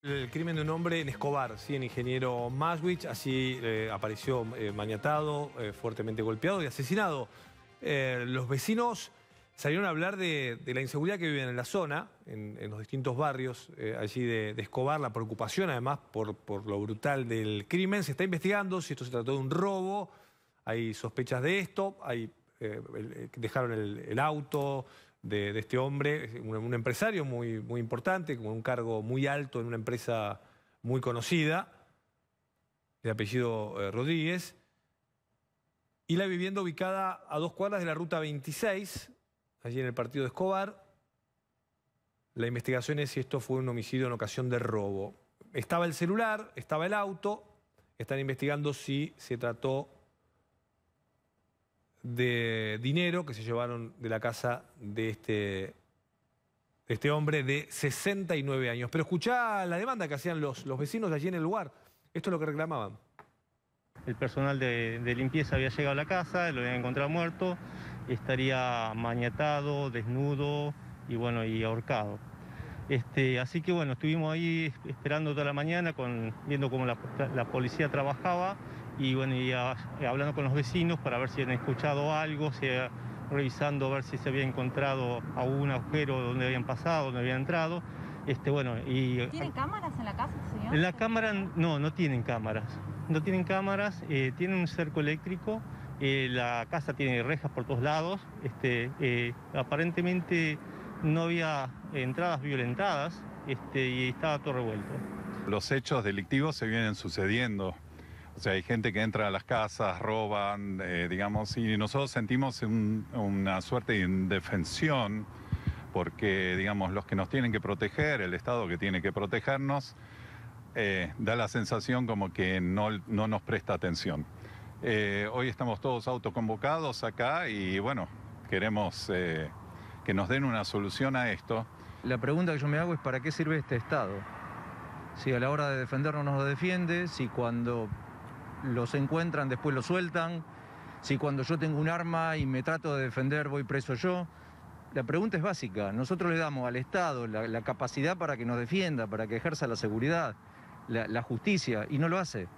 El crimen de un hombre en Escobar, sí, en ingeniero Maswich, así eh, apareció eh, maniatado, eh, fuertemente golpeado y asesinado. los vecinos salieron a hablar de, la inseguridad que viven en la zona, en, los distintos barrios allí de, Escobar, la preocupación además por, lo brutal del crimen. Se está investigando si esto se trató de un robo, hay sospechas de esto, hay dejaron el, auto, de, este hombre, un, empresario muy, muy importante, con un cargo muy alto en una empresa muy conocida, de apellido eh, Rodríguez, y la vivienda ubicada a dos cuadras de la ruta 26, allí en el partido de Escobar. La investigación es si esto fue un homicidio en ocasión de robo. Estaba el celular, estaba el auto, están investigando si se trató de dinero que se llevaron de la casa de este, este hombre de 69 años. Pero escuchá la demanda que hacían los, vecinos allí en el lugar. Esto es lo que reclamaban. El personal de, limpieza había llegado a la casa, lo habían encontrado muerto, estaría maniatado, desnudo y bueno, y ahorcado. Este, así que bueno, estuvimos ahí esperando toda la mañana, con, viendo cómo la, la, policía trabajaba y bueno, ah, y, hablando con los vecinos para ver si han escuchado algo, ah, revisando a ver si se había encontrado algún agujero donde habían pasado, donde habían entrado. Este, bueno, y, ¿Tienen cámaras en la casa, señor? En la cámara, no, no tienen cámaras. No tienen cámaras, eh, tienen un cerco eléctrico, eh, la casa tiene rejas por todos lados. Este, eh, aparentemente no había entradas violentadas este, y estaba todo revuelto. Los hechos delictivos se vienen sucediendo hay gente que entra a las casas, roban, eh, digamos, y nosotros sentimos una suerte de indefensión porque, digamos, los que nos tienen que proteger, el Estado que tiene que protegernos, eh, da la sensación como que no, no nos presta atención. Eh, hoy estamos todos autoconvocados acá y, bueno, queremos que nos den una solución a esto. La pregunta que yo me hago es, ¿para qué sirve este Estado? Si a la hora de defendernos nos defiende, si cuando los encuentran, después los sueltan, si cuando yo tengo un arma y me trato de defender voy preso yo. La pregunta es básica, nosotros le damos al Estado la, capacidad para que nos defienda, para que ejerza la seguridad, la justicia, y no lo hace.